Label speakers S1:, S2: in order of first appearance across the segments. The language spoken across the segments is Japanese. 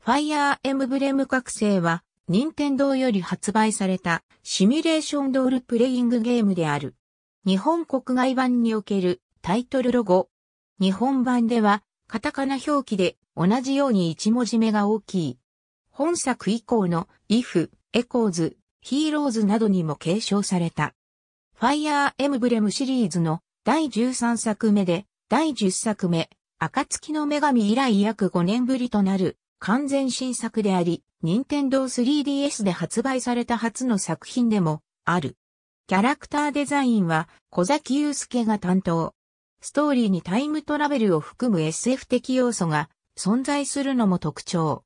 S1: ファイアーエムブレム覚醒は、任天堂より発売されたシミュレーションドールプレイングゲームである。日本国外版におけるタイトルロゴ。日本版では、カタカナ表記で同じように一文字目が大きい。本作以降の if、エコーズ、ヒーローズなどにも継承された。ファイアーエムブレムシリーズの第13作目で、第10作目、暁の女神以来約5年ぶりとなる完全新作であり、任天堂 3DS で発売された初の作品でもある。キャラクターデザインは小崎祐介が担当。ストーリーにタイムトラベルを含む SF 的要素が存在するのも特徴。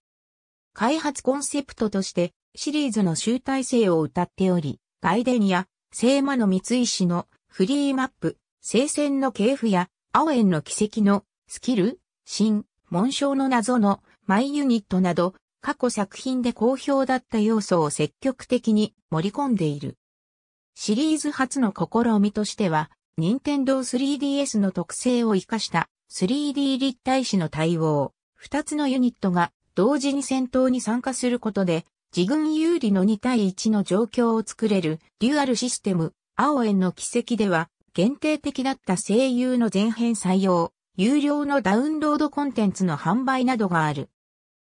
S1: 開発コンセプトとしてシリーズの集大成を歌っており、ガイデニア、聖魔の三石のフリーマップ、聖戦の系譜や、青縁の奇跡のスキル、新、紋章の謎のマイユニットなど、過去作品で好評だった要素を積極的に盛り込んでいる。シリーズ初の試みとしては、任天堂 3DS の特性を活かした 3D 立体紙の対応、2つのユニットが同時に戦闘に参加することで、自軍有利の2対1の状況を作れるデュアルシステム、青円の奇跡では、限定的だった声優の前編採用、有料のダウンロードコンテンツの販売などがある。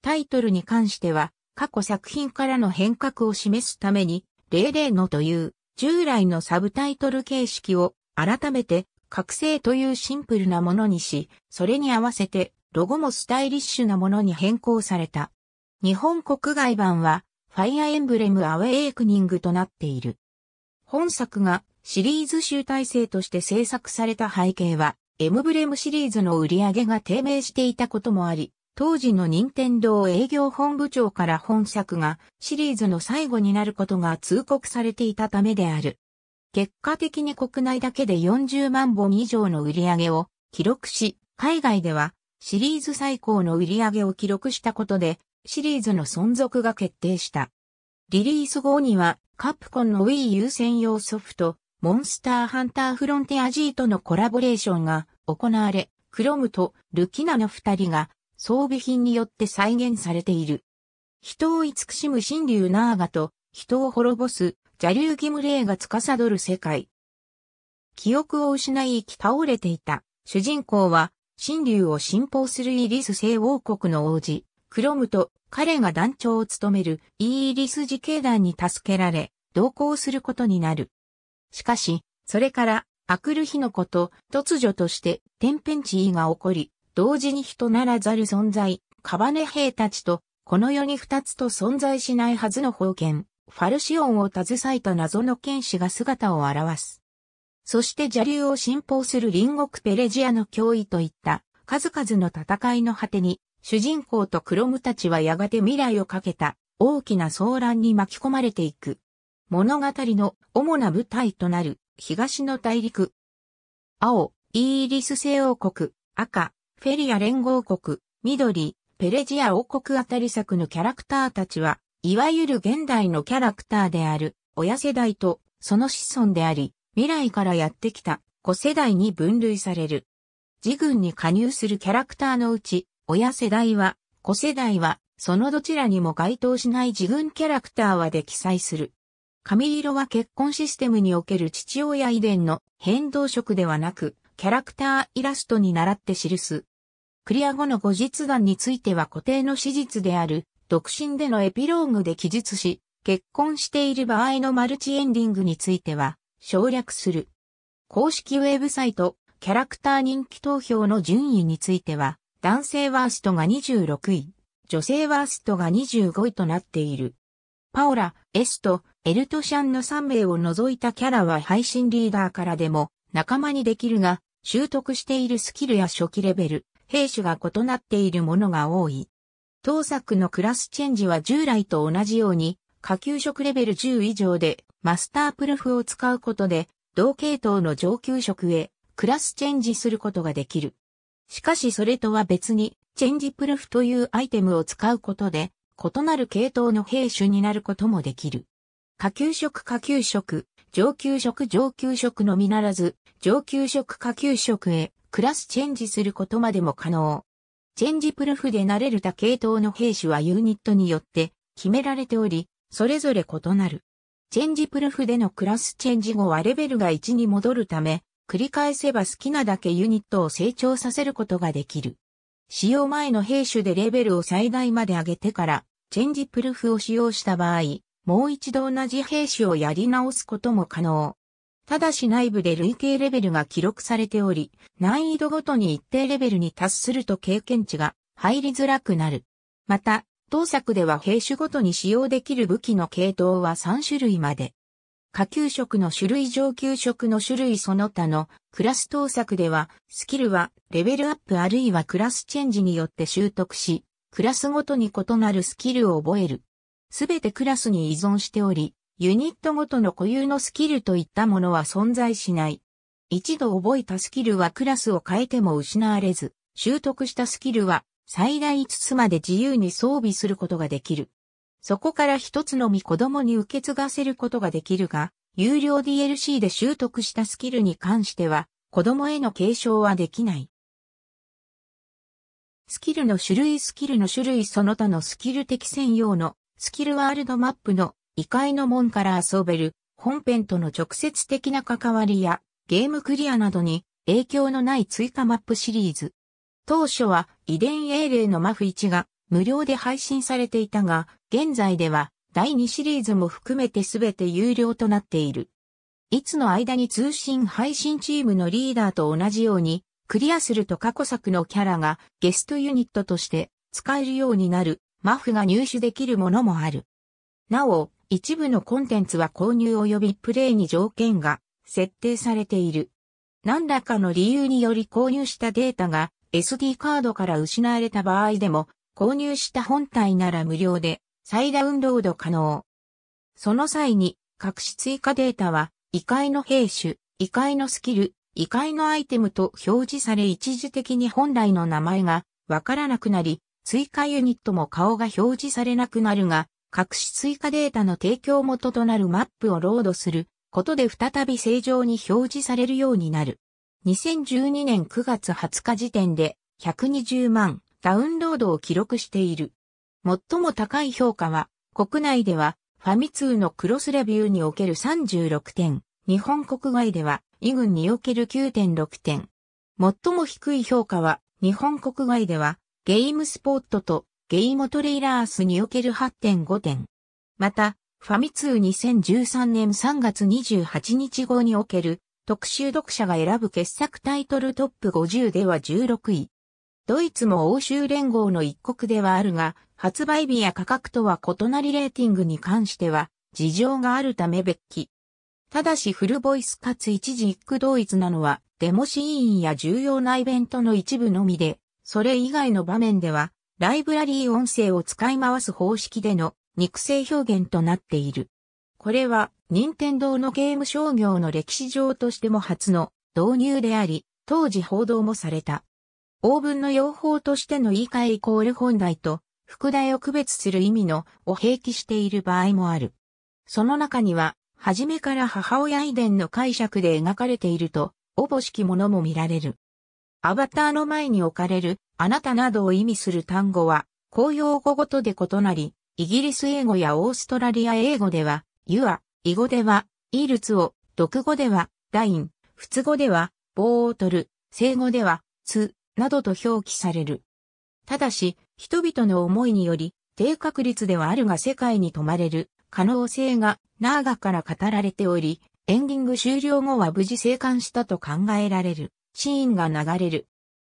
S1: タイトルに関しては、過去作品からの変革を示すために、00のという従来のサブタイトル形式を改めて覚醒というシンプルなものにし、それに合わせてロゴもスタイリッシュなものに変更された。日本国外版はファイアエンブレムアウェイクニングとなっている。本作がシリーズ集大成として制作された背景は、エムブレムシリーズの売り上げが低迷していたこともあり、当時の任天堂営業本部長から本作がシリーズの最後になることが通告されていたためである。結果的に国内だけで40万本以上の売り上げを記録し、海外ではシリーズ最高の売り上げを記録したことで、シリーズの存続が決定した。リリース後にはカプコンの Wii U 専用ソフト、モンスターハンターフロンティア G とのコラボレーションが行われ、クロムとルキナの二人が装備品によって再現されている。人を慈しむ神竜ナーガと、人を滅ぼす、邪竜義務霊が司る世界。記憶を失い生き倒れていた、主人公は、神竜を信奉するイリス聖王国の王子、クロムと彼が団長を務めるイーリス自警団に助けられ、同行することになる。しかし、それから、明くる日のこと、突如として天変地異が起こり、同時に人ならざる存在、カバネ兵たちと、この世に二つと存在しないはずの宝剣、ファルシオンを携えた謎の剣士が姿を現す。そして邪竜を信奉する隣国ペレジアの脅威といった数々の戦いの果てに主人公とクロムたちはやがて未来をかけた大きな騒乱に巻き込まれていく。物語の主な舞台となる東の大陸。青、イーリス西王国、赤、フェリア連合国、緑、ペレジア王国あたり作のキャラクターたちは、いわゆる現代のキャラクターである、親世代と、その子孫であり、未来からやってきた、子世代に分類される。自軍に加入するキャラクターのうち、親世代は、子世代は、そのどちらにも該当しない自軍キャラクターはで記載する。髪色は結婚システムにおける父親遺伝の変動色ではなく、キャラクターイラストに習って記す。クリア後の後日談については固定の史実である、独身でのエピローグで記述し、結婚している場合のマルチエンディングについては、省略する。公式ウェブサイト、キャラクター人気投票の順位については、男性ワーストが26位、女性ワーストが25位となっている。パオラ、エスト、エルトシャンの3名を除いたキャラは配信リーダーからでも仲間にできるが、習得しているスキルや初期レベル、兵種が異なっているものが多い。当作のクラスチェンジは従来と同じように、下級職レベル10以上でマスタープルフを使うことで、同系統の上級職へクラスチェンジすることができる。しかしそれとは別に、チェンジプルフというアイテムを使うことで、異なる系統の兵種になることもできる。下級職下級職、上級職上級職のみならず、上級職下級職へクラスチェンジすることまでも可能。チェンジプルフで慣れる多系統の兵士はユニットによって決められており、それぞれ異なる。チェンジプルフでのクラスチェンジ後はレベルが1に戻るため、繰り返せば好きなだけユニットを成長させることができる。使用前の兵種でレベルを最大まで上げてから、チェンジプルフを使用した場合、もう一度同じ兵士をやり直すことも可能。ただし内部で累計レベルが記録されており、難易度ごとに一定レベルに達すると経験値が入りづらくなる。また、当作では兵種ごとに使用できる武器の系統は3種類まで。下級職の種類上級職の種類その他のクラス当作ではスキルはレベルアップあるいはクラスチェンジによって習得し、クラスごとに異なるスキルを覚えるすべてクラスに依存しており、ユニットごとの固有のスキルといったものは存在しない。一度覚えたスキルはクラスを変えても失われず、習得したスキルは最大5つまで自由に装備することができる。そこから一つのみ子供に受け継がせることができるが、有料 DLC で習得したスキルに関しては、子供への継承はできない。スキルの種類スキルの種類その他のスキル的専用のスキルワールドマップの異界の門から遊べる本編との直接的な関わりやゲームクリアなどに影響のない追加マップシリーズ。当初は遺伝英霊のマフ1が無料で配信されていたが、現在では第2シリーズも含めて全て有料となっている。いつの間に通信配信チームのリーダーと同じように、クリアすると過去作のキャラがゲストユニットとして使えるようになるマフが入手できるものもある。なお、一部のコンテンツは購入及びプレイに条件が設定されている。何らかの理由により購入したデータが SD カードから失われた場合でも購入した本体なら無料で再ダウンロード可能。その際に隠し追加データは異界の兵種、異界のスキル、異界のアイテムと表示され一時的に本来の名前がわからなくなり追加ユニットも顔が表示されなくなるが、隠し追加データの提供元となるマップをロードすることで再び正常に表示されるようになる。2012年9月20日時点で120万ダウンロードを記録している。最も高い評価は国内ではファミ通のクロスレビューにおける36点、日本国外ではイグンにおける9.6点。最も低い評価は日本国外ではゲームスポットとゲイモトレイラースにおける8.5点。また、ファミ通2013年3月28日号における特集読者が選ぶ傑作タイトルトップ50では16位。ドイツも欧州連合の一国ではあるが、発売日や価格とは異なりレーティングに関しては事情があるため別記。ただしフルボイスかつ一時一句同一なのはデモシーンや重要なイベントの一部のみで、それ以外の場面では、ライブラリー音声を使い回す方式での肉声表現となっている。これは、任天堂のゲーム商業の歴史上としても初の導入であり、当時報道もされた。オーブンの用法としての言い換えイコール本題と、副題を区別する意味のを併記している場合もある。その中には、初めから母親遺伝の解釈で描かれていると、おぼしきものも見られる。アバターの前に置かれるあなたなどを意味する単語は公用語ごとで異なり、イギリス英語やオーストラリア英語では、ユア、イ語では、イールツを、独語では、ダイン、仏語では、ボートル、生語では、ツ、などと表記される。ただし、人々の思いにより、低確率ではあるが世界に泊まれる可能性がナーガから語られており、エンディング終了後は無事生還したと考えられる。シーンが流れる。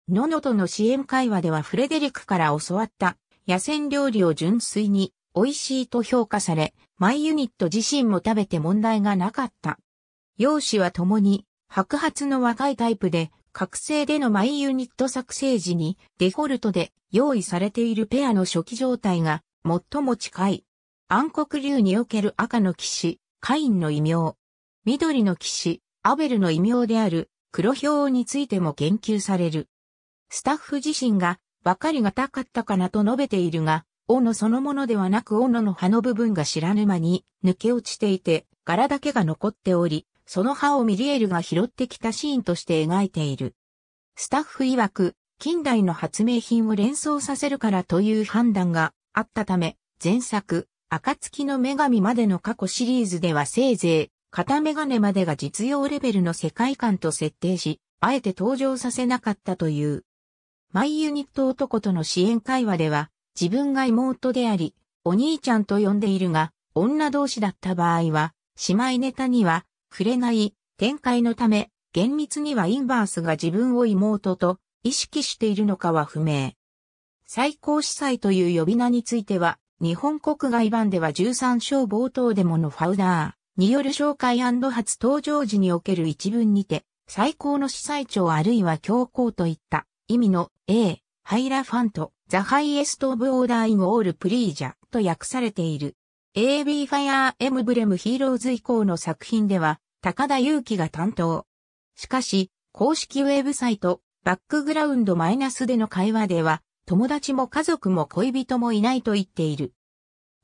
S1: ののとの支援会話ではフレデリックから教わった野戦料理を純粋に美味しいと評価され、マイユニット自身も食べて問題がなかった。容姿は共に白髪の若いタイプで、覚醒でのマイユニット作成時にデフォルトで用意されているペアの初期状態が最も近い。暗黒竜における赤の騎士、カインの異名。緑の騎士、アベルの異名である黒豹についても言及される。スタッフ自身が、わかりがたかったかなと述べているが、斧そのものではなく斧の葉の部分が知らぬ間に抜け落ちていて、柄だけが残っており、その葉をミリエルが拾ってきたシーンとして描いている。スタッフ曰く、近代の発明品を連想させるからという判断があったため、前作、暁の女神までの過去シリーズではせいぜい片メガネまでが実用レベルの世界観と設定し、あえて登場させなかったという。マイユニット男との支援会話では、自分が妹であり、お兄ちゃんと呼んでいるが、女同士だった場合は、姉妹ネタには、触れない展開のため、厳密にはインバースが自分を妹と意識しているのかは不明。最高司祭という呼び名については、日本国外版では13章冒頭でものファウダー。による紹介初登場時における一文にて、最高の司祭長あるいは教皇といった意味の A、ハイラファント、ザハイエストオブオーダーインオールプリージャと訳されている。AB ファイアーエムブレムヒーローズ以降の作品では、高田祐希が担当。しかし、公式ウェブサイト、バックグラウンドマイナスでの会話では、友達も家族も恋人もいないと言っている。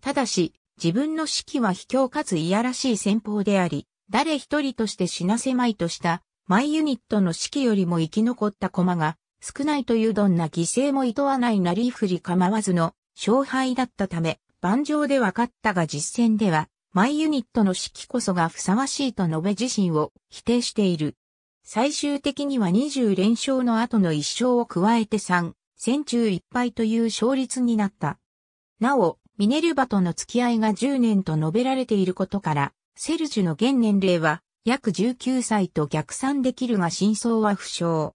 S1: ただし、自分の指揮は卑怯かついやらしい戦法であり、誰一人として死なせまいとした、マイユニットの指揮よりも生き残った駒が、少ないというどんな犠牲も厭わないなりふり構わずの勝敗だったため、盤上で分かったが実戦では、マイユニットの指揮こそがふさわしいと述べ自身を否定している。最終的には20連勝の後の1勝を加えて3、戦中1敗という勝率になった。なお、ミネルバとの付き合いが10年と述べられていることから、セルジュの現年齢は約19歳と逆算できるが真相は不詳。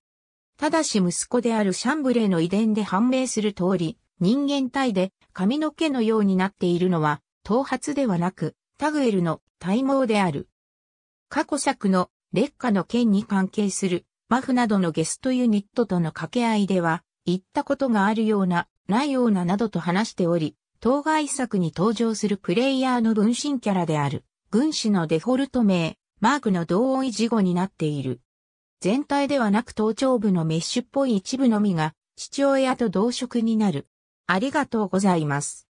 S1: ただし息子であるシャンブレーの遺伝で判明する通り、人間体で髪の毛のようになっているのは、頭髪ではなく、タグエルの体毛である。過去作の劣化の件に関係するマフなどのゲストユニットとの掛け合いでは、言ったことがあるような、ないようななどと話しており、当該作に登場するプレイヤーの分身キャラである、軍師のデフォルト名、マークの同音維持語になっている。全体ではなく頭頂部のメッシュっぽい一部のみが、父親と同色になる。ありがとうございます。